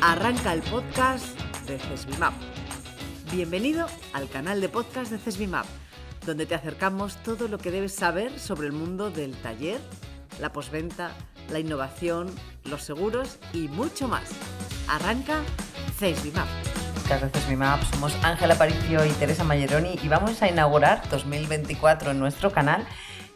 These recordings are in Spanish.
Arranca el podcast de CESBIMAP. Bienvenido al canal de podcast de CESBIMAP, donde te acercamos todo lo que debes saber sobre el mundo del taller, la posventa, la innovación, los seguros y mucho más. Arranca CESBIMAP. Hola, somos Ángela Paricio y Teresa Mayeroni y vamos a inaugurar 2024 en nuestro canal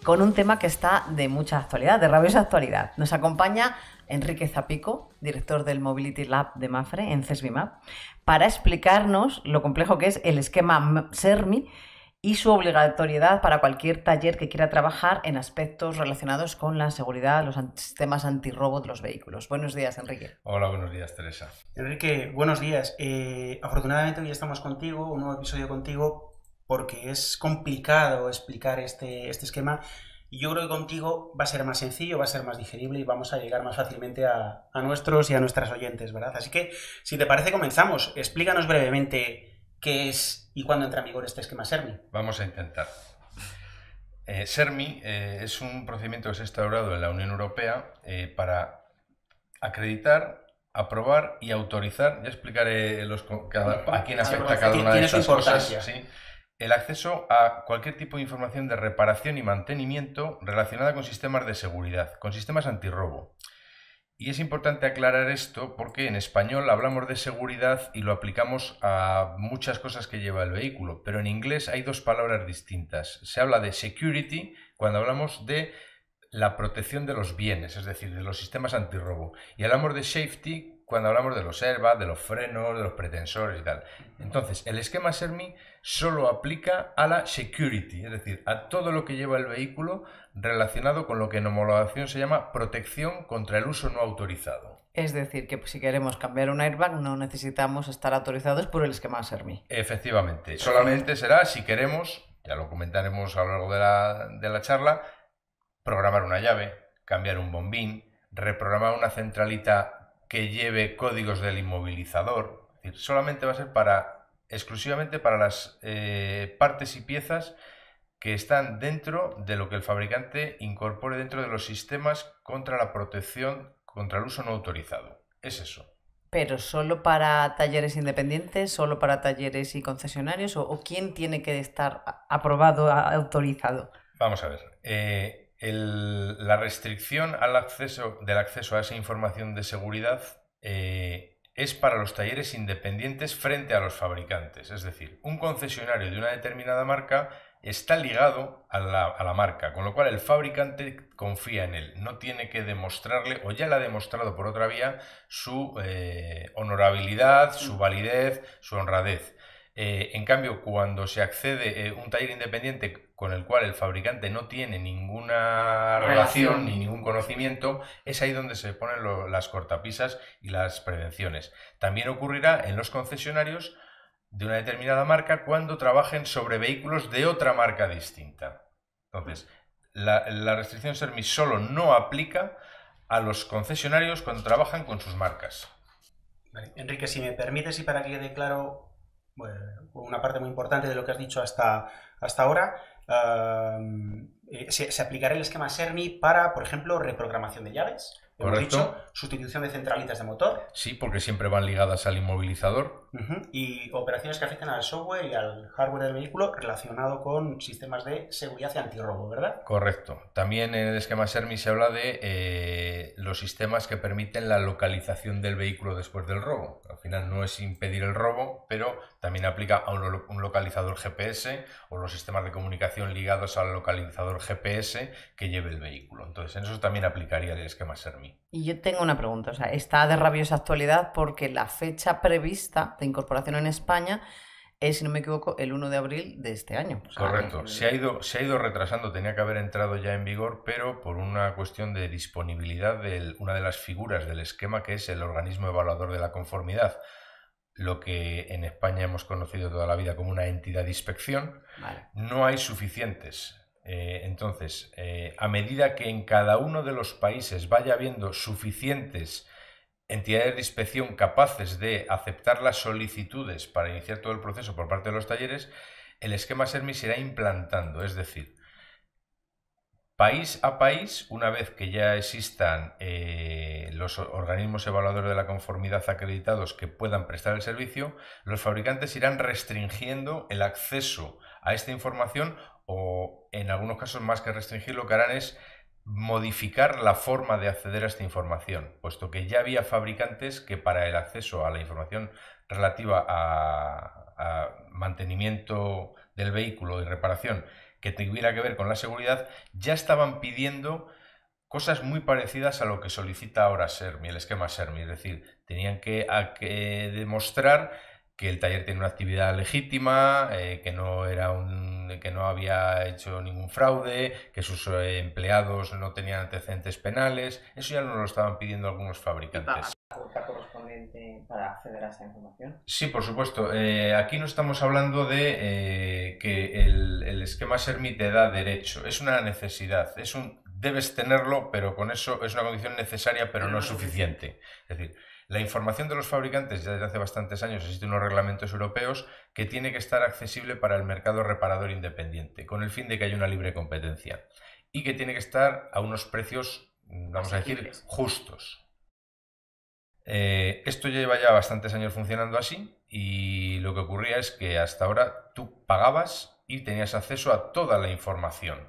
con un tema que está de mucha actualidad, de rabiosa actualidad. Nos acompaña Enrique Zapico, director del Mobility Lab de MAFRE en CESBIMAP, para explicarnos lo complejo que es el esquema SERMI y su obligatoriedad para cualquier taller que quiera trabajar en aspectos relacionados con la seguridad, los sistemas antirrobo de los vehículos. Buenos días, Enrique. Hola, buenos días, Teresa. Enrique, buenos días. Eh, afortunadamente hoy estamos contigo, un nuevo episodio contigo, porque es complicado explicar este, este esquema y yo creo que contigo va a ser más sencillo, va a ser más digerible y vamos a llegar más fácilmente a, nuestros y a nuestras oyentes, ¿verdad? Así que, si te parece, comenzamos. Explícanos brevemente qué es y cuándo entra en vigor este esquema SERMI. Vamos a intentar. Eh, SERMI eh, es un procedimiento que se ha instaurado en la Unión Europea eh, para acreditar, aprobar y autorizar. Ya explicaré los, a quién afecta cada una de esas cosas el acceso a cualquier tipo de información de reparación y mantenimiento relacionada con sistemas de seguridad, con sistemas antirrobo. Y es importante aclarar esto porque en español hablamos de seguridad y lo aplicamos a muchas cosas que lleva el vehículo, pero en inglés hay dos palabras distintas. Se habla de security cuando hablamos de la protección de los bienes, es decir, de los sistemas antirrobo. Y hablamos de safety cuando hablamos de los airbags, de los frenos, de los pretensores y tal. Entonces, el esquema SERMI solo aplica a la security, es decir, a todo lo que lleva el vehículo relacionado con lo que en homologación se llama protección contra el uso no autorizado. Es decir, que si queremos cambiar un airbag no necesitamos estar autorizados por el esquema SERMI. Efectivamente, solamente será si queremos, ya lo comentaremos a lo largo de la, charla, programar una llave, cambiar un bombín, reprogramar una centralita que lleve códigos del inmovilizador. Es decir, solamente va a ser para exclusivamente para las eh, partes y piezas que están dentro de lo que el fabricante incorpore dentro de los sistemas contra la protección contra el uso no autorizado. Es eso. ¿Pero solo para talleres independientes, solo para talleres y concesionarios? ¿O, quién tiene que estar aprobado, autorizado? Vamos a ver. Eh, la restricción al acceso, del acceso a esa información de seguridad eh, es para los talleres independientes frente a los fabricantes. Es decir, un concesionario de una determinada marca está ligado a la, marca, con lo cual el fabricante confía en él, no tiene que demostrarle, o ya le ha demostrado por otra vía, su eh, honorabilidad, su mm. validez, su honradez. Eh, en cambio, cuando se accede a eh, un taller independiente con el cual el fabricante no tiene ninguna relación, ni ningún conocimiento, es ahí donde se ponen las cortapisas y las prevenciones. También ocurrirá en los concesionarios de una determinada marca cuando trabajen sobre vehículos de otra marca distinta. Entonces, la, restricción SERMI solo no aplica a los concesionarios cuando trabajan con sus marcas. Enrique, si me permites y para que quede claro una parte muy importante de lo que has dicho hasta, hasta ahora. Eh, eh, se, se, aplicará el esquema SERMI para, por ejemplo, reprogramación de llaves. dicho, sustitución de centralitas de motor. Sí, porque siempre van ligadas al inmovilizador y operaciones que afectan al software y al hardware del vehículo relacionado con sistemas de seguridad y antirrobo, ¿verdad? Correcto. También en el esquema SERMI se habla de eh, los sistemas que permiten la localización del vehículo después del robo. Al final no es impedir el robo, pero también aplica a un, un localizador GPS o los sistemas de comunicación ligados al localizador GPS que lleve el vehículo. Entonces, en eso también aplicaría el esquema SERMI. Y yo tengo una pregunta, o sea, está de rabiosa actualidad porque la fecha prevista de incorporación en España es, si no me equivoco, el 1 de abril de este año. Correcto, se, ha ido, se ha ido retrasando, tenía que haber entrado ya en vigor, pero por una cuestión de disponibilidad de una de las figuras del esquema, que es el organismo evaluador de la conformidad, lo que en España hemos conocido toda la vida como una entidad de inspección, no hay suficientes. Eh, entonces, eh, a medida que en cada uno de los países vaya habiendo suficientes entidades de inspección capaces de aceptar las solicitudes para iniciar todo el proceso por parte de los talleres, el esquema SERMI se irá implantando, es decir, país a país, una vez que ya existan eh, los organismos evaluadores de la conformidad acreditados que puedan prestar el servicio, los fabricantes irán restringiendo el acceso a esta información o en algunos casos más que restringir lo que harán es modificar la forma de acceder a esta información, puesto que ya había fabricantes que para el acceso a la información relativa a, mantenimiento del vehículo y reparación que tuviera que ver con la seguridad, ya estaban pidiendo cosas muy parecidas a lo que solicita ahora SERMI, el esquema SERMI, es decir, tenían que demostrar que el taller tiene una actividad legítima, eh, que no era un que no había hecho ningún fraude, que sus eh, empleados no tenían antecedentes penales, eso ya nos lo estaban pidiendo algunos fabricantes. La correspondiente para acceder a esa información? Sí, por supuesto. Eh, aquí no estamos hablando de que el, esquema SERMI te da derecho, es una necesidad, es un debes tenerlo, pero con eso es una condición necesaria, pero no es suficiente. Es decir, la información de los fabricantes ya desde hace bastantes años existe unos reglamentos europeos que tiene que estar accesible para el mercado reparador independiente, con el fin de que haya una libre competencia y que tiene que estar a unos precios, mm, vamos a decir, justos. Eh, esto lleva ya bastantes años funcionando así y lo que ocurría es que hasta ahora tú pagabas y tenías acceso a toda la información.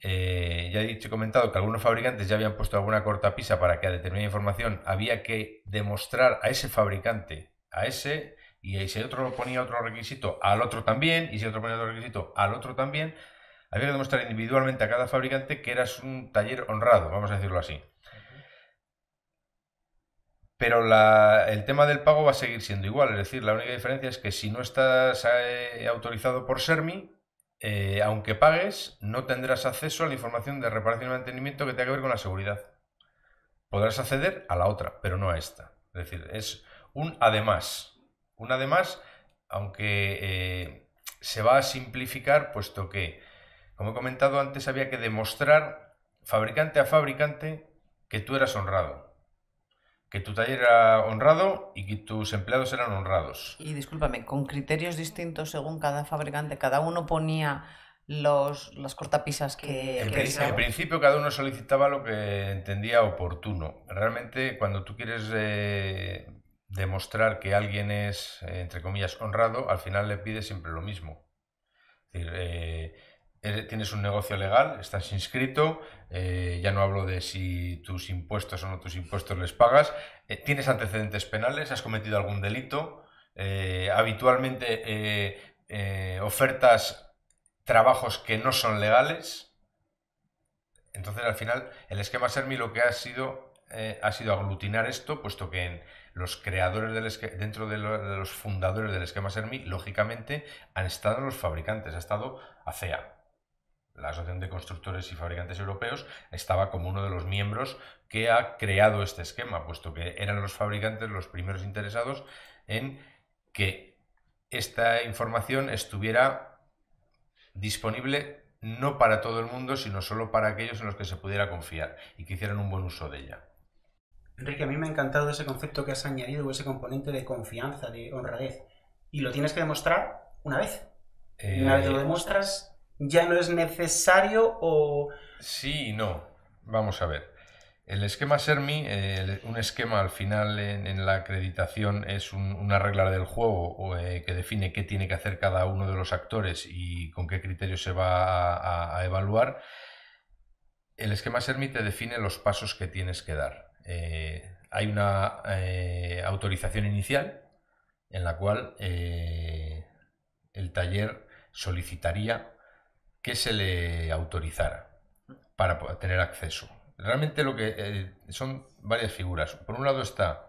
Eh, ya he dicho, y comentado que algunos fabricantes ya habían puesto alguna cortapisa para que a determinada información había que demostrar a ese fabricante, a ese, y si otro ponía otro requisito, al otro también, y si otro ponía otro requisito, al otro también, había que demostrar individualmente a cada fabricante que eras un taller honrado, vamos a decirlo así. Pero el tema del pago va a seguir siendo igual, es decir, la única diferencia es que si no estás eh, autorizado por SERMI, eh, aunque pagues, no tendrás acceso a la información de reparación y mantenimiento que tenga que ver con la seguridad. Podrás acceder a la otra, pero no a esta. Es decir, es un además. Un además, aunque eh, se va a simplificar, puesto que, como he comentado antes, había que demostrar fabricante a fabricante que tú eras honrado que tu taller era honrado y que tus empleados eran honrados. Y discúlpame, con criterios distintos según cada fabricante, cada uno ponía los, las cortapisas que... En, principio cada uno solicitaba lo que entendía oportuno. Realmente cuando tú quieres eh, demostrar que alguien es, entre comillas, honrado, al final le pides siempre lo mismo. Es decir, eh, eh, tienes un negocio legal, estás inscrito, eh, ya no hablo de si tus impuestos o no tus impuestos les pagas, eh, tienes antecedentes penales, has cometido algún delito, habitualmente ofertas trabajos que no son legales. Entonces al final el esquema SERMI lo que ha sido ha sido aglutinar esto, puesto que en los creadores del dentro de los fundadores del esquema SERMI, lógicamente, han estado los fabricantes, ha estado ACEA, la Asociación de Constructores y Fabricantes Europeos, estaba como uno de los miembros que ha creado este esquema, puesto que eran los fabricantes los primeros interesados en que esta información estuviera disponible no para todo el mundo, sino solo para aquellos en los que se pudiera confiar y que hicieran un buen uso de ella. Enrique, a mí me ha encantado ese concepto que has añadido, ese componente de confianza, de honradez. Y lo tienes que demostrar una vez. Una vez lo eh, demuestras, ya no es necesario o... Sí no. Vamos a ver. El esquema SERMI, un esquema al final en, la acreditación es un, una regla del juego eh, que define qué tiene que hacer cada uno de los actores y con qué criterio se va a, evaluar. El esquema SERMI te define los pasos que tienes que dar. Eh, hay una eh, autorización inicial en la cual el taller solicitaría que se le autorizara para tener acceso. Realmente lo que eh, son varias figuras. Por un lado está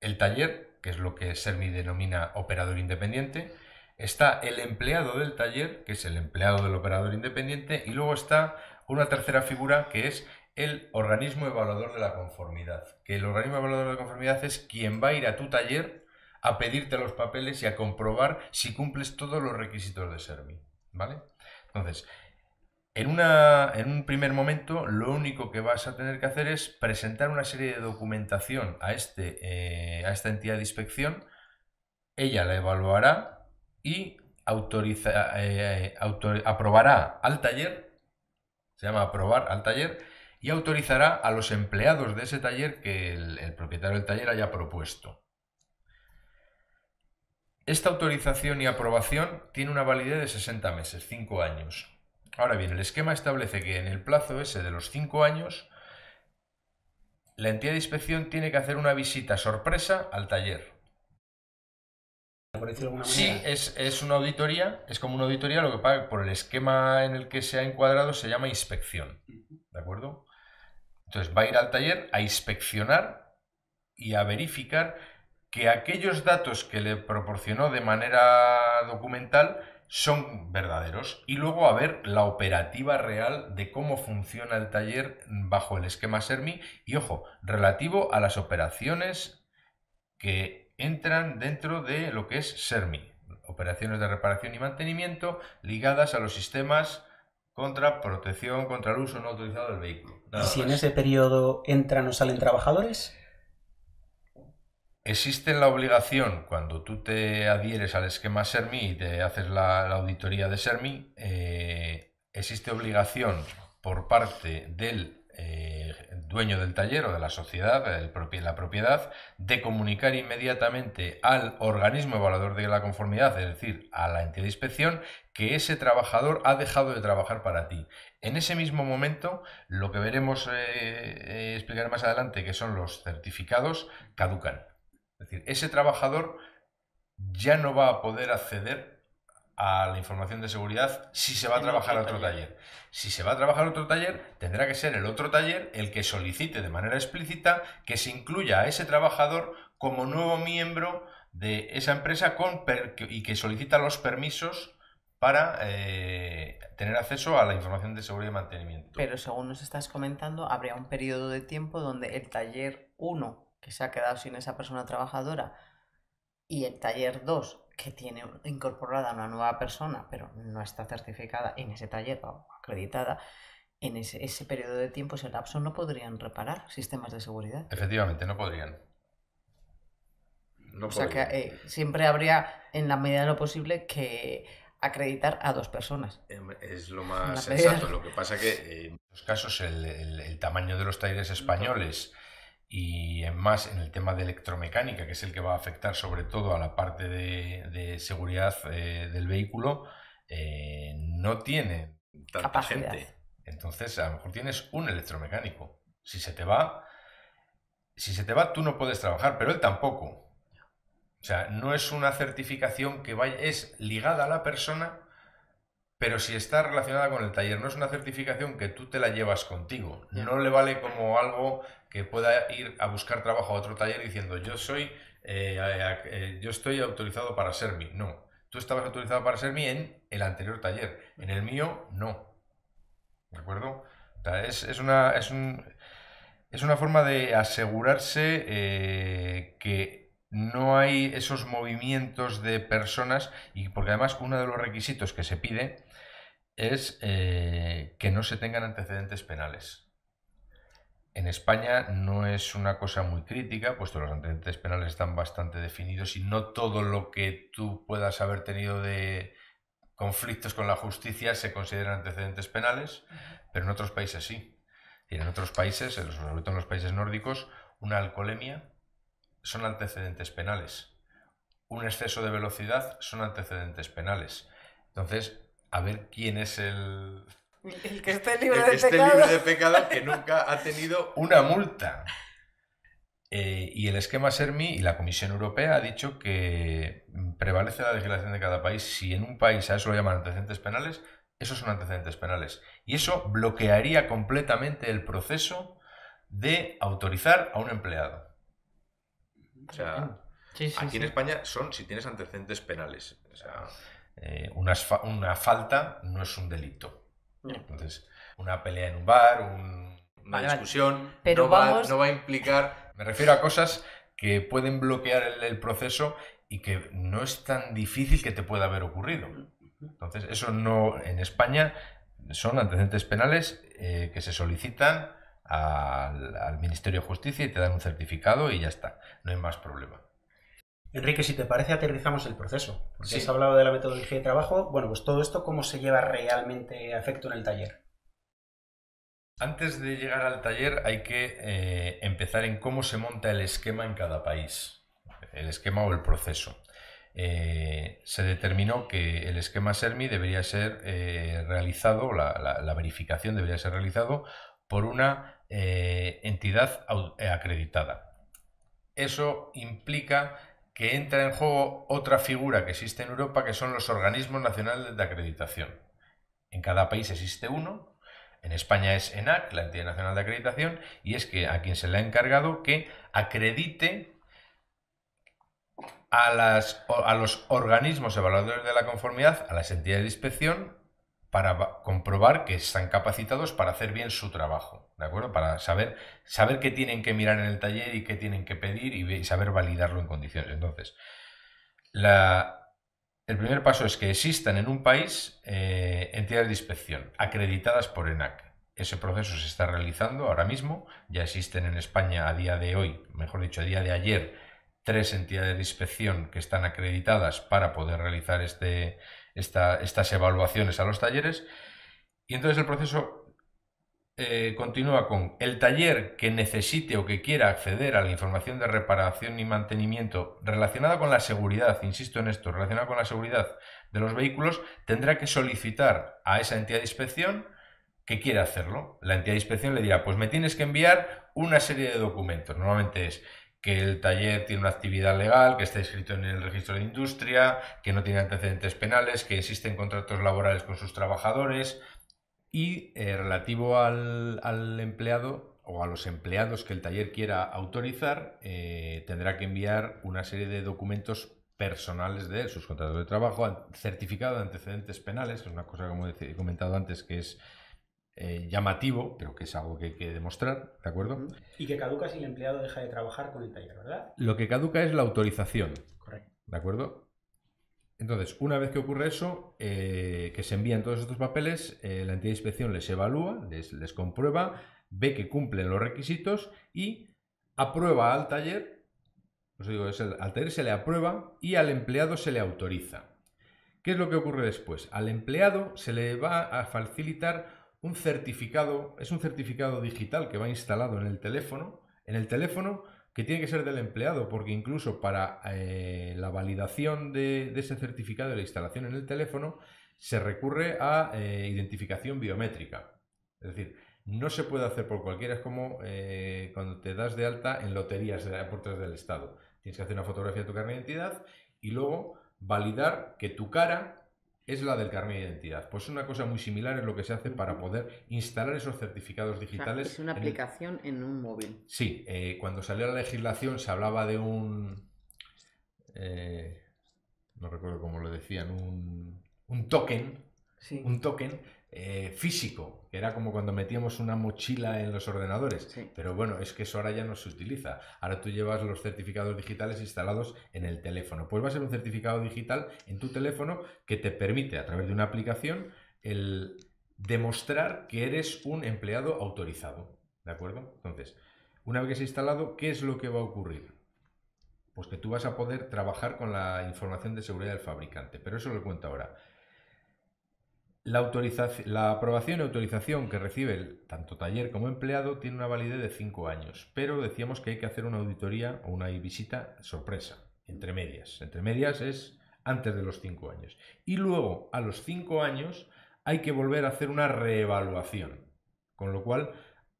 el taller, que es lo que Sermi denomina operador independiente. Está el empleado del taller, que es el empleado del operador independiente. Y luego está una tercera figura, que es el organismo evaluador de la conformidad. Que el organismo evaluador de la conformidad es quien va a ir a tu taller a pedirte los papeles y a comprobar si cumples todos los requisitos de Sermi. ¿Vale? Entonces, en, un primer momento, lo único que vas a tener que hacer es presentar una serie de documentación a, este, eh, esta entidad de inspección. Ella la evaluará y eh, aprobará al taller, se llama aprobar al taller, y autorizará a los empleados de ese taller que el propietario del taller haya propuesto. Esta autorización y aprobación tiene una validez de 60 meses, 5 años. Ahora bien, el esquema establece que en el plazo ese de los 5 años, la entidad de inspección tiene que hacer una visita sorpresa al taller. sí, es, es, una auditoría, es como una auditoría, lo que paga por el esquema en el que se ha encuadrado se llama inspección. ¿De acuerdo? Entonces va a ir al taller a inspeccionar y a verificar que aquellos datos que le proporcionó de manera documental son verdaderos y luego a ver la operativa real de cómo funciona el taller bajo el esquema SERMI y ojo, relativo a las operaciones que entran dentro de lo que es SERMI, operaciones de reparación y mantenimiento ligadas a los sistemas contra protección contra el uso no autorizado del vehículo. ¿Y si en ese periodo entran o salen trabajadores? Existe la obligación, cuando tú te adhieres al esquema SERMI y te haces la, auditoría de SERMI, eh, existe obligación por parte del eh, dueño del taller o de la sociedad, de la propiedad, de comunicar inmediatamente al organismo evaluador de la conformidad, es decir, a la entidad de inspección, que ese trabajador ha dejado de trabajar para ti. En ese mismo momento, lo que veremos eh, explicar más adelante, que son los certificados, caducan. Es decir, ese trabajador ya no va a poder acceder a la información de seguridad si se va a trabajar a otro taller. Si se va a trabajar a otro taller, tendrá que ser el otro taller el que solicite de manera explícita que se incluya a ese trabajador como nuevo miembro de esa empresa y que solicita los permisos para eh, tener acceso a la información de seguridad y mantenimiento. Pero según nos estás comentando, habría un periodo de tiempo donde el taller 1 que se ha quedado sin esa persona trabajadora, y el taller 2, que tiene incorporada una nueva persona, pero no está certificada en ese taller o acreditada, en ese, periodo de tiempo, ese lapso, no podrían reparar sistemas de seguridad. Efectivamente, no podrían. o sea que eh, siempre habría, en la medida de lo posible, que acreditar a dos personas. Em, es lo más sensato. Lo que pasa que eh, en muchos casos el, tamaño de los talleres españoles y más en el tema de electromecánica, que es el que va a afectar sobre todo a la parte de, seguridad eh, del vehículo, eh, no tiene tanta gente. Entonces, a lo mejor tienes un electromecánico. Si se te va, si se te va, tú no puedes trabajar, pero él tampoco. O sea, no es una certificación que vaya, es ligada a la persona, pero si está relacionada con el taller, no es una certificación que tú te la llevas contigo. No le vale como algo que pueda ir a buscar trabajo a otro taller diciendo yo soy eh, eh, yo estoy autorizado para ser mí. No, tú estabas autorizado para ser mí en el anterior taller, en el mío no. ¿De acuerdo? es, es, una, es, una, forma de asegurarse eh, que no hay esos movimientos de personas y porque además uno de los requisitos que se pide es que no se tengan antecedentes penales. En España no es una cosa muy crítica, puesto que los antecedentes penales están bastante definidos y no todo lo que tú puedas haber tenido de conflictos con la justicia se consideran antecedentes penales, pero en otros países sí. Y en otros países, sobre todo en los países nórdicos, una alcoholemia son antecedentes penales. Un exceso de velocidad son antecedentes penales. Entonces, a ver quién es el, el que esté libre, de, esté pecado. que nunca ha tenido una multa. Eh, y el esquema SERMI y la Comisión Europea ha dicho que mm, prevalece la legislación de cada país. Si en un país a eso lo llaman antecedentes penales, esos son antecedentes penales. Y eso bloquearía completamente el proceso de autorizar a un empleado. O sea, aquí en España son si tienes antecedentes penales. Eh, una, una falta no es un delito. Mm. Entonces, una pelea en un bar, una discusión, Pero no, va, a implicar, me refiero a cosas que pueden bloquear el, proceso y que no es tan difícil que te pueda haber ocurrido. Entonces, eso no, en España son antecedentes penales eh, que se solicitan al, al, Ministerio de Justicia y te dan un certificado y ya está, no hay más problema. Enrique, si te parece, aterrizamos el proceso. Si has hablado de la metodología de trabajo. Bueno, pues todo esto, ¿cómo se lleva realmente a efecto en el taller? Antes de llegar al taller hay que eh, empezar en cómo se monta el esquema en cada país, el esquema o el proceso. Eh, se determinó que el esquema SERMI debería ser eh, realizado, la, la, verificación debería ser realizado por una entidad acreditada. Eso implica que entra en juego otra figura que existe en Europa, que son los organismos nacionales de acreditación. En cada país existe uno. En España es ENAC, la entidad nacional de acreditación, y es que a quien se le ha encargado que acredite a, a los organismos evaluadores de la conformidad, a las entidades de inspección para comprobar que están capacitados para hacer bien su trabajo, ¿de acuerdo? Para saber, saber qué tienen que mirar en el taller y qué tienen que pedir y saber validarlo en condiciones. Entonces, la, el primer paso es que existan en un país eh, entidades de inspección acreditadas por ENAC. Ese proceso se está realizando ahora mismo. Ya existen en España a día de hoy, mejor dicho, a día de ayer, tres entidades de inspección que están acreditadas para poder realizar este, estas evaluaciones a los talleres. Y entonces el proceso eh, continúa con el taller que necesite o que quiera acceder a la información de reparación y mantenimiento relacionada con la seguridad, insisto en esto, relacionada con la seguridad de los vehículos, tendrá que solicitar a esa entidad de inspección que quiera hacerlo. La entidad de inspección le dirá, pues me tienes que enviar una serie de documentos. Normalmente es que el taller tiene una actividad legal, que está inscrito en el registro de industria, que no tiene antecedentes penales, que existen contratos laborales con sus trabajadores y eh, relativo al, empleado o a los empleados que el taller quiera autorizar, eh, tendrá que enviar una serie de documentos personales de sus contratos de trabajo, certificado de antecedentes penales, es una cosa que he comentado antes que es eh, llamativo, pero que es algo que hay que demostrar, ¿de acuerdo? Y que caduca si el empleado deja de trabajar con el taller, ¿verdad? Lo que caduca es la autorización. Correcto. ¿De acuerdo? Entonces, una vez que ocurre eso, eh, que se envían todos estos papeles, eh, la entidad de inspección les evalúa, les, comprueba, ve que cumplen los requisitos y aprueba al taller, al taller se le aprueba y al empleado se le autoriza. ¿Qué es lo que ocurre después? Al empleado se le va a facilitar un certificado, es un certificado digital que va instalado en el teléfono, en el teléfono que tiene que ser del empleado, porque incluso para eh, la validación de, ese certificado de la instalación en el teléfono se recurre a eh, identificación biométrica. Es decir, no se puede hacer por cualquiera, es como eh, cuando te das de alta en loterías de puertas del Estado. Tienes que hacer una fotografía de tu carnet de identidad y luego validar que tu cara es la del carnet de identidad. Pues una cosa muy similar es lo que se hace para poder instalar esos certificados digitales. es una aplicación en, un móvil. Sí, eh, cuando salió la legislación se hablaba de un... Eh, no recuerdo cómo lo decían, un, un token, un token eh, físico era como cuando metíamos una mochila en los ordenadores. Pero bueno, es que eso ahora ya no se utiliza. Ahora tú llevas los certificados digitales instalados en el teléfono. Pues va a ser un certificado digital en tu teléfono que te permite, a través de una aplicación, el demostrar que eres un empleado autorizado. ¿De acuerdo? Entonces, una vez que se instalado, ¿qué es lo que va a ocurrir? Pues que tú vas a poder trabajar con la información de seguridad del fabricante. Pero eso lo cuento ahora. La, la aprobación y autorización que recibe tanto taller como empleado tiene una validez de 5 años, pero decíamos que hay que hacer una auditoría o una visita sorpresa, entre medias. Entre medias es antes de los 5 años. Y luego, a los 5 años, hay que volver a hacer una reevaluación. Con lo cual,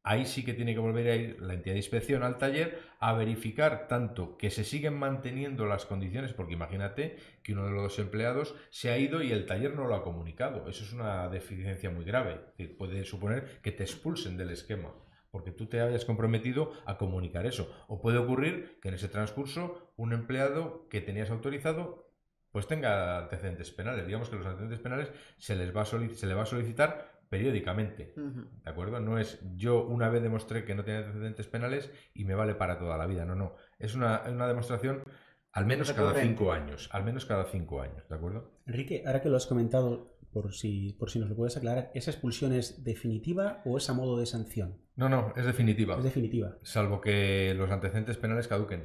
ahí sí que tiene que volver a ir la entidad de inspección al taller a verificar tanto que se siguen manteniendo las condiciones, porque imagínate que uno de los dos empleados se ha ido y el taller no lo ha comunicado. Eso es una deficiencia muy grave, que puede suponer que te expulsen del esquema porque tú te hayas comprometido a comunicar eso. O puede ocurrir que en ese transcurso un empleado que tenías autorizado pues tenga antecedentes penales. Digamos que los antecedentes penales se les va se le va a solicitar periódicamente. ¿De acuerdo? No es yo una vez demostré que no tenía antecedentes penales y me vale para toda la vida. No, no. Es una, una demostración al menos cada cinco años. Al menos cada cinco años. ¿De acuerdo? Enrique, ahora que lo has comentado, por si, por si nos lo puedes aclarar, ¿esa expulsión es definitiva o es a modo de sanción? No, no, es definitiva. Es definitiva. Salvo que los antecedentes penales caduquen.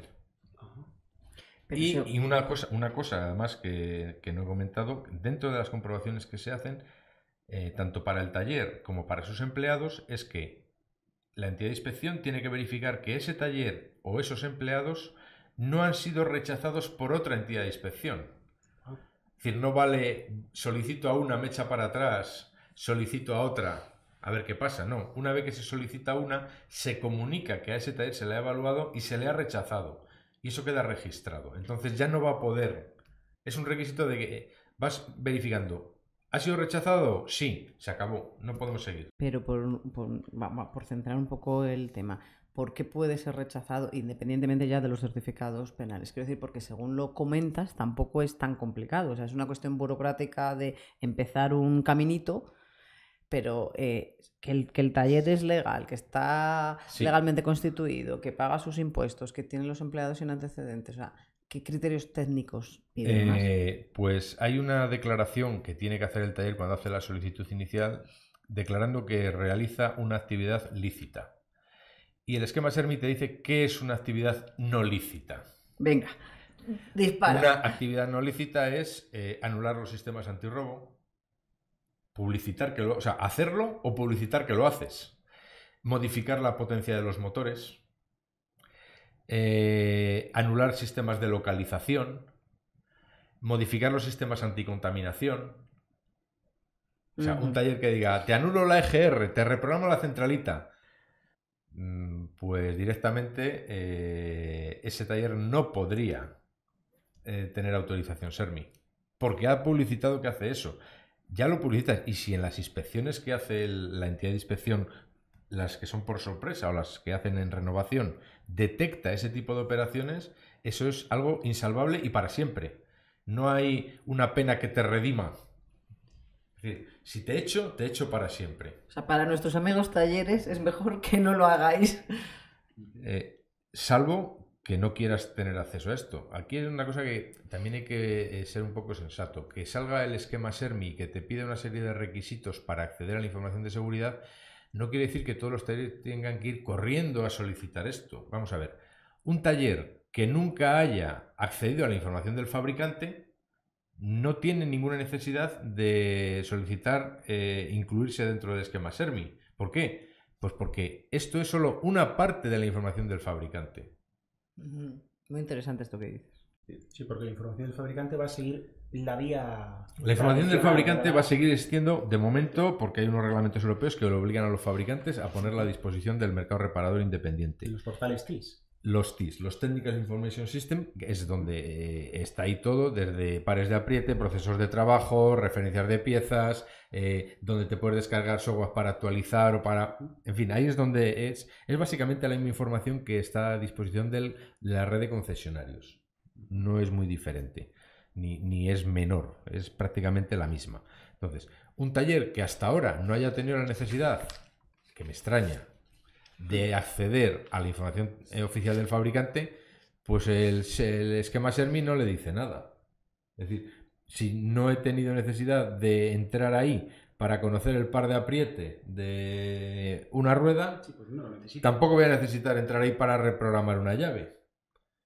Y, una cosa, una cosa además que, que, no he comentado, dentro de las comprobaciones que se hacen, eh, tanto para el taller como para sus empleados es que la entidad de inspección tiene que verificar que ese taller o esos empleados no han sido rechazados por otra entidad de inspección. Ah. Es decir, no vale solicito a una mecha para atrás, solicito a otra, a ver qué pasa. No, una vez que se solicita una, se comunica que a ese taller se le ha evaluado y se le ha rechazado. Y eso queda registrado. Entonces ya no va a poder. Es un requisito de que eh, vas verificando ¿Ha sido rechazado? Sí, se acabó, no podemos seguir. Pero por, por, vamos, por centrar un poco el tema, ¿por qué puede ser rechazado independientemente ya de los certificados penales? Quiero decir, porque según lo comentas, tampoco es tan complicado. O sea, es una cuestión burocrática de empezar un caminito, pero eh, que, el, que, el, taller es legal, que está legalmente constituido, que paga sus impuestos, que tiene los empleados sin antecedentes. O ¿Qué criterios técnicos eh, pues hay una declaración que tiene que hacer el taller cuando hace la solicitud inicial, declarando que realiza una actividad lícita. Y el esquema SERMI te dice qué es una actividad no lícita. Venga, dispara. Una actividad no lícita es eh, anular los sistemas antirrobo, publicitar que lo, o sea, hacerlo o publicitar que lo haces, modificar la potencia de los motores, eh, anular sistemas de localización, modificar los sistemas anticontaminación. O sea, un taller que diga, te anulo la EGR, te reprogramo la centralita. Mm, pues directamente eh, ese taller no podría eh, tener autorización SERMI. Porque ha publicitado que hace eso. Ya lo publicita. Y si en las inspecciones que hace la entidad de inspección, las que son por sorpresa o las que hacen en renovación, detecta ese tipo de operaciones, eso es algo insalvable y para siempre. No hay una pena que te redima. si te echo, te echo para siempre. O sea, para nuestros amigos talleres es mejor que no lo hagáis. Eh, salvo que no quieras tener acceso a esto. Aquí es una cosa que también hay que eh, ser un poco sensato. Que salga el esquema SERMI que te pide una serie de requisitos para acceder a la información de seguridad no quiere decir que todos los talleres tengan que ir corriendo a solicitar esto. Vamos a ver, un taller que nunca haya accedido a la información del fabricante no tiene ninguna necesidad de solicitar eh, incluirse dentro del esquema SERMI. ¿Por qué? Pues porque esto es solo una parte de la información del fabricante. Muy interesante esto que dices. Sí, porque la información del fabricante va a seguir la vía... La información del fabricante va a seguir existiendo de momento porque hay unos reglamentos europeos que lo obligan a los fabricantes a ponerla a disposición del mercado reparador independiente. Los portales TIS. Los TIS, los Technical Information System, es donde eh, está ahí todo, desde pares de apriete, procesos de trabajo, referencias de piezas, eh, donde te puedes descargar software para actualizar o para... En fin, ahí es donde es, es básicamente la misma información que está a disposición de la red de concesionarios. No es muy diferente ni, es menor, es prácticamente la misma. Entonces, un taller que hasta ahora no haya tenido la necesidad, que me extraña, de acceder a la información eh, oficial del fabricante, pues el, esquema SERMI no le dice nada. Es decir, si no he tenido necesidad de entrar ahí para conocer el par de apriete de una rueda, pues tampoco voy a necesitar entrar ahí para reprogramar una llave.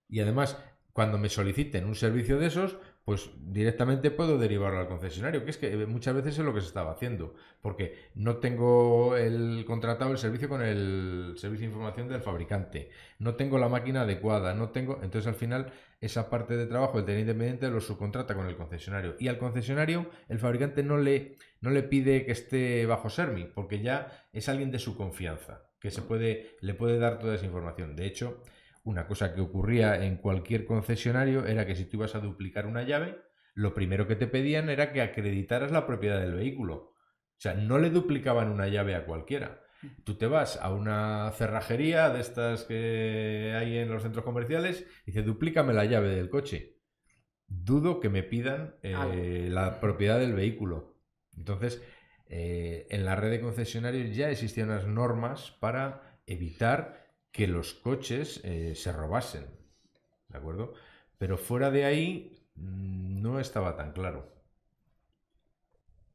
Y además, cuando me soliciten un servicio de esos, pues directamente puedo derivarlo al concesionario, que es que eh, muchas veces es lo que se estaba haciendo, porque no tengo el contratado el servicio con el servicio de información del fabricante, no tengo la máquina adecuada, no tengo, entonces al final esa parte de trabajo el teniente independiente lo subcontrata con el concesionario y al concesionario el fabricante no le no le pide que esté bajo Sermi, porque ya es alguien de su confianza, que se mm. puede le puede dar toda esa información. De hecho, una cosa que ocurría en cualquier concesionario era que si tú ibas a duplicar una llave, lo primero que te pedían era que acreditaras la propiedad del vehículo. O sea, no le duplicaban una llave a cualquiera. Tú te vas a una cerrajería de estas que hay en los centros comerciales y dices, duplícame la llave del coche. Dudo que me pidan eh, ah, la propiedad del vehículo. Entonces, eh, en la red de concesionarios ya existían las normas para evitar que los coches eh, se robasen. ¿De acuerdo? Pero fuera de ahí mm, no estaba tan claro.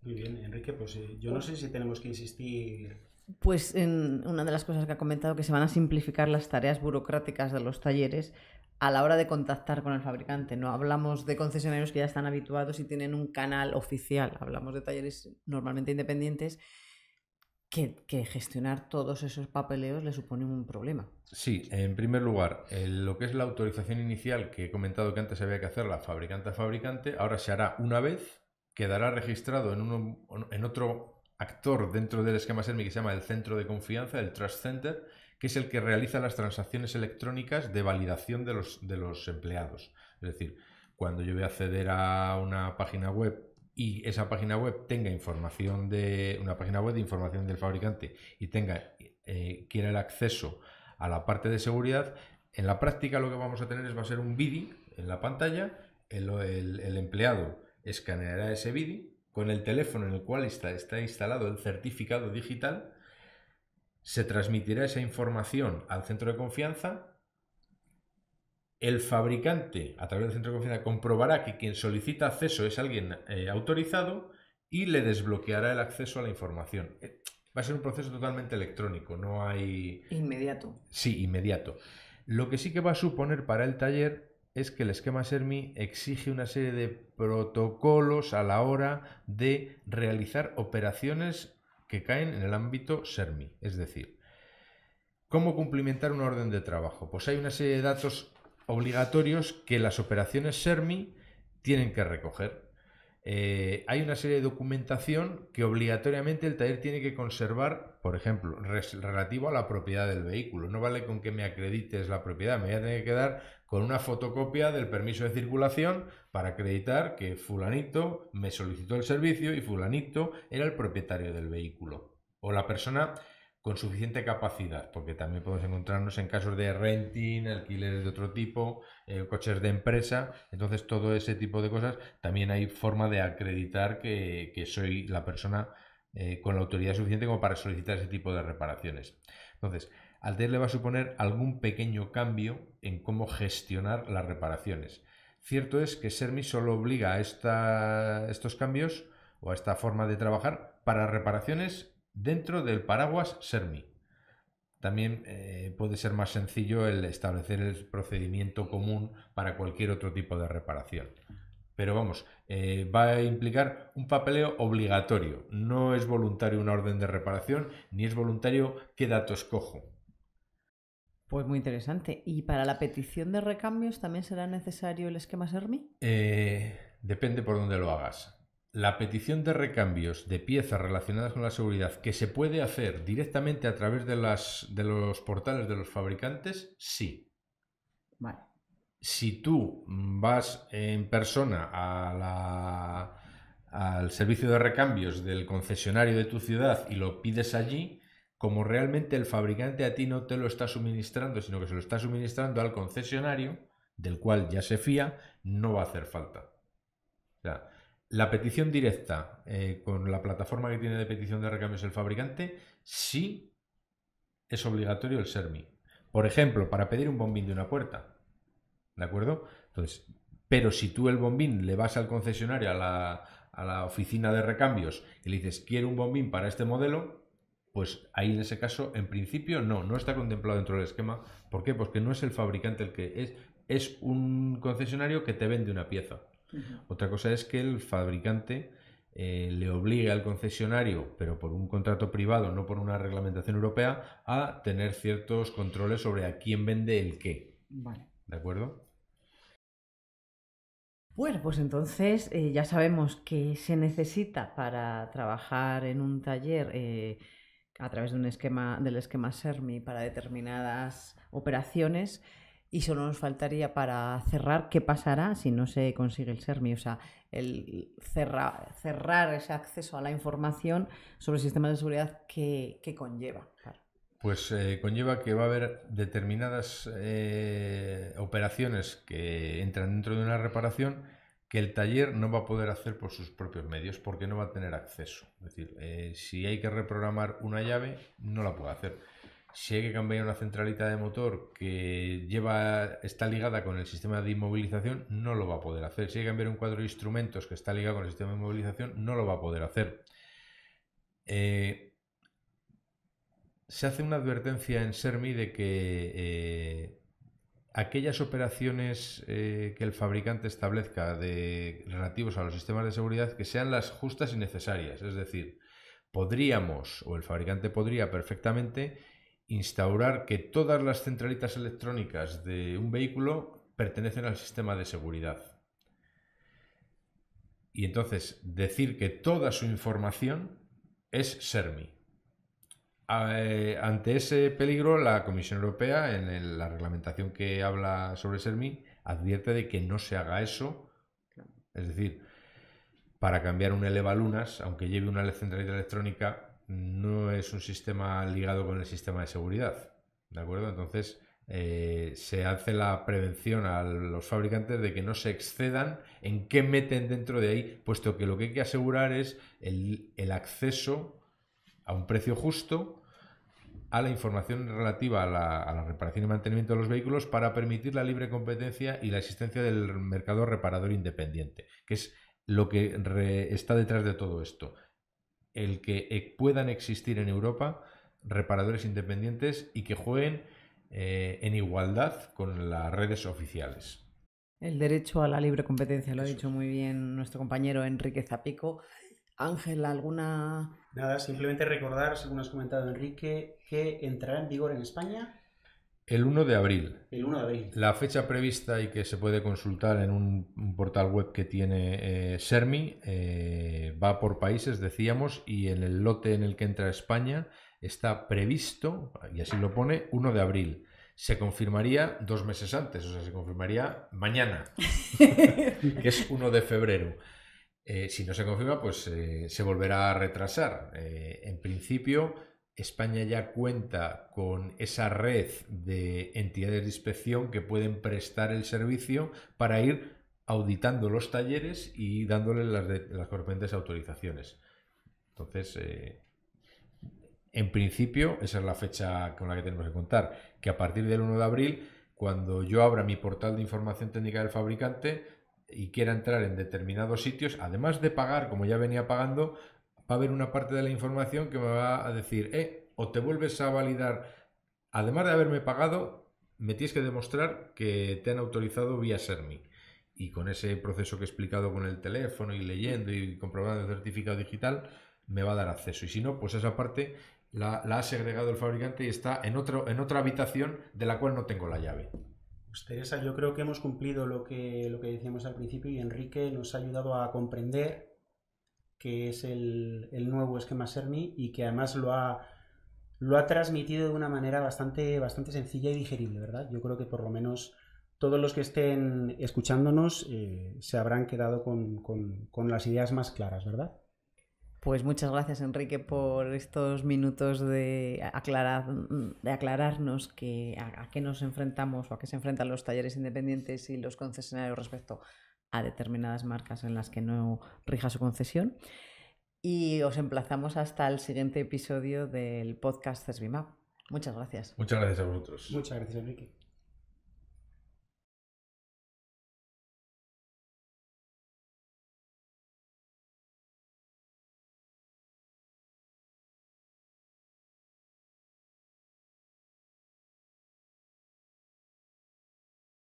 Muy bien, Enrique, pues eh, yo no sé si tenemos que insistir pues en una de las cosas que ha comentado, que se van a simplificar las tareas burocráticas de los talleres a la hora de contactar con el fabricante. No hablamos de concesionarios que ya están habituados y tienen un canal oficial, hablamos de talleres normalmente independientes que, gestionar todos esos papeleos le supone un problema. Sí, en primer lugar, lo que es la autorización inicial que he comentado que antes había que hacerla fabricante a fabricante, ahora se hará una vez, quedará registrado en, en otro actor dentro del esquema SERMI que se llama el centro de confianza, el Trust Center, que es el que realiza las transacciones electrónicas de validación de los, de los empleados. Es decir, cuando yo voy a acceder a una página web y esa página web tenga información de una página web de información del fabricante y tenga eh, quiera el acceso a la parte de seguridad, en la práctica lo que vamos a tener es va a ser un BIDI en la pantalla, el, empleado escaneará ese BIDI con el teléfono en el cual está, está instalado el certificado digital, se transmitirá esa información al centro de confianza el fabricante, a través del centro de confianza, comprobará que quien solicita acceso es alguien eh, autorizado y le desbloqueará el acceso a la información. Eh, va a ser un proceso totalmente electrónico, no hay... Inmediato. Sí, inmediato. Lo que sí que va a suponer para el taller es que el esquema SERMI exige una serie de protocolos a la hora de realizar operaciones que caen en el ámbito SERMI. Es decir, ¿cómo cumplimentar una orden de trabajo? Pues hay una serie de datos obligatorios que las operaciones SERMI tienen que recoger. Eh, hay una serie de documentación que obligatoriamente el taller tiene que conservar, por ejemplo, relativo a la propiedad del vehículo. No vale con que me acredites la propiedad, me voy a tener que quedar con una fotocopia del permiso de circulación para acreditar que fulanito me solicitó el servicio y fulanito era el propietario del vehículo o la persona con suficiente capacidad, porque también podemos encontrarnos en casos de renting, alquileres de otro tipo, eh, coches de empresa, entonces todo ese tipo de cosas, también hay forma de acreditar que, soy la persona eh, con la autoridad suficiente como para solicitar ese tipo de reparaciones. Entonces, al le va a suponer algún pequeño cambio en cómo gestionar las reparaciones. Cierto es que SERMI solo obliga a esta, estos cambios o a esta forma de trabajar para reparaciones dentro del paraguas SERMI. También eh, puede ser más sencillo el establecer el procedimiento común para cualquier otro tipo de reparación. Pero vamos, eh, va a implicar un papeleo obligatorio. No es voluntario una orden de reparación, ni es voluntario qué datos cojo. Pues muy interesante. ¿Y para la petición de recambios también será necesario el esquema SERMI? Eh, depende por dónde lo hagas la petición de recambios de piezas relacionadas con la seguridad que se puede hacer directamente a través de, las, de los portales de los fabricantes, sí. Vale. Si tú vas en persona a la, al servicio de recambios del concesionario de tu ciudad y lo pides allí, como realmente el fabricante a ti no te lo está suministrando, sino que se lo está suministrando al concesionario, del cual ya se fía, no va a hacer falta. O sea, la petición directa eh, con la plataforma que tiene de petición de recambios el fabricante, sí es obligatorio el SERMI. Por ejemplo, para pedir un bombín de una puerta. ¿De acuerdo? Entonces, pero si tú el bombín le vas al concesionario, a la, a la oficina de recambios, y le dices, quiero un bombín para este modelo, pues ahí en ese caso, en principio, no, no está contemplado dentro del esquema. ¿Por qué? Porque no es el fabricante el que es, es un concesionario que te vende una pieza. Otra cosa es que el fabricante eh, le obligue al concesionario, pero por un contrato privado, no por una reglamentación europea, a tener ciertos controles sobre a quién vende el qué. Vale. ¿De acuerdo? Bueno, pues entonces eh, ya sabemos que se necesita para trabajar en un taller eh, a través de un esquema, del esquema SERMI para determinadas operaciones y solo nos faltaría para cerrar qué pasará si no se consigue el CERMI? o sea, el cerrar ese acceso a la información sobre sistemas de seguridad que, conlleva. Pues eh, conlleva que va a haber determinadas eh, operaciones que entran dentro de una reparación que el taller no va a poder hacer por sus propios medios porque no va a tener acceso. Es decir, eh, si hay que reprogramar una llave, no la puede hacer. Si hay que cambiar una centralita de motor que lleva, está ligada con el sistema de inmovilización, no lo va a poder hacer. Si hay que cambiar un cuadro de instrumentos que está ligado con el sistema de inmovilización, no lo va a poder hacer. Eh, se hace una advertencia en SERMI de que eh, aquellas operaciones eh, que el fabricante establezca de, relativos a los sistemas de seguridad que sean las justas y necesarias. Es decir, podríamos, o el fabricante podría perfectamente, instaurar que todas las centralitas electrónicas de un vehículo pertenecen al sistema de seguridad. Y entonces decir que toda su información es SERMI. Eh, ante ese peligro, la Comisión Europea, en la reglamentación que habla sobre SERMI, advierte de que no se haga eso. Es decir, para cambiar un elevalunas, aunque lleve una centralita electrónica, no es un sistema ligado con el sistema de seguridad. ¿De acuerdo? Entonces, eh, se hace la prevención a los fabricantes de que no se excedan en qué meten dentro de ahí, puesto que lo que hay que asegurar es el, acceso a un precio justo a la información relativa a la, reparación y mantenimiento de los vehículos para permitir la libre competencia y la existencia del mercado reparador independiente, que es lo que está detrás de todo esto el que eh, puedan existir en Europa reparadores independientes y que jueguen eh, en igualdad con las redes oficiales. El derecho a la libre competencia, lo ha dicho muy bien nuestro compañero Enrique Zapico. Ángel, ¿alguna...? Nada, simplemente recordar, según has comentado Enrique, que entrará en vigor en España el 1 de abril. El de abril. La fecha prevista y que se puede consultar en un, portal web que tiene Cermi eh, Sermi eh, va por países, decíamos, y en el lote en el que entra España está previsto, y así lo pone, 1 de abril. Se confirmaría dos meses antes, o sea, se confirmaría mañana, que es 1 de febrero. Eh, si no se confirma, pues se volverá a retrasar. en principio España ya cuenta con esa red de entidades de inspección que pueden prestar el servicio para ir auditando los talleres y dándoles las, correspondientes autorizaciones. Entonces, eh, en principio, esa es la fecha con la que tenemos que contar, que a partir del 1 de abril, cuando yo abra mi portal de información técnica del fabricante y quiera entrar en determinados sitios, además de pagar, como ya venía pagando, va a haber una parte de la información que me va a decir, eh, o te vuelves a validar, además de haberme pagado, me tienes que demostrar que te han autorizado vía SERMI. Y con ese proceso que he explicado con el teléfono y leyendo y comprobando el certificado digital, me va a dar acceso. Y si no, pues esa parte la, ha segregado el fabricante y está en, otro, en otra habitación de la cual no tengo la llave. Pues Teresa, yo creo que hemos cumplido lo que, lo que decíamos al principio y Enrique nos ha ayudado a comprender que es el, nuevo esquema SERMI y que además lo ha, lo ha transmitido de una manera bastante, bastante sencilla y digerible, ¿verdad? Yo creo que por lo menos todos los que estén escuchándonos eh, se habrán quedado con, las ideas más claras, ¿verdad? Pues muchas gracias, Enrique, por estos minutos de, aclarar, de aclararnos a, a, qué nos enfrentamos o a qué se enfrentan los talleres independientes y los concesionarios respecto a determinadas marcas en las que no rija su concesión. Y os emplazamos hasta el siguiente episodio del podcast CESBIMAP. Muchas gracias. Muchas gracias a vosotros. Muchas gracias, Enrique.